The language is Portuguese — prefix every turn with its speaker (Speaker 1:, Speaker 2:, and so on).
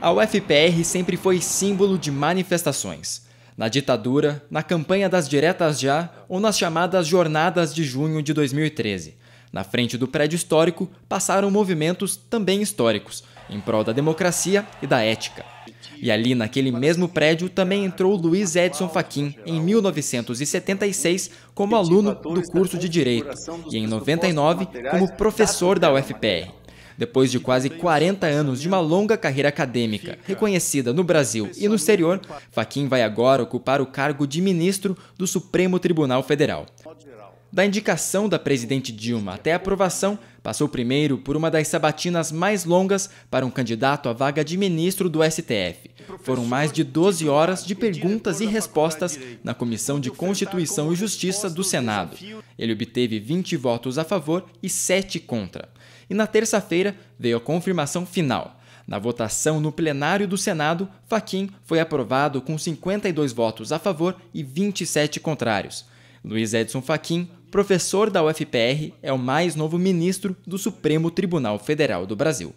Speaker 1: A UFPR sempre foi símbolo de manifestações. Na ditadura, na campanha das diretas já ou nas chamadas Jornadas de Junho de 2013. Na frente do prédio histórico passaram movimentos também históricos, em prol da democracia e da ética. E ali, naquele mesmo prédio, também entrou Luiz Edson Fachin em 1976 como aluno do curso de Direito e em 99 como professor da UFPR. Depois de quase 40 anos de uma longa carreira acadêmica, reconhecida no Brasil e no exterior, Faquim vai agora ocupar o cargo de ministro do Supremo Tribunal Federal. Da indicação da presidente Dilma até a aprovação, passou primeiro por uma das sabatinas mais longas para um candidato à vaga de ministro do STF. Foram mais de 12 horas de perguntas e respostas na Comissão de Constituição e Justiça do Senado. Ele obteve 20 votos a favor e 7 contra. E na terça-feira veio a confirmação final. Na votação no plenário do Senado, Faquim foi aprovado com 52 votos a favor e 27 contrários. Luiz Edson Faquim, professor da UFPR, é o mais novo ministro do Supremo Tribunal Federal do Brasil.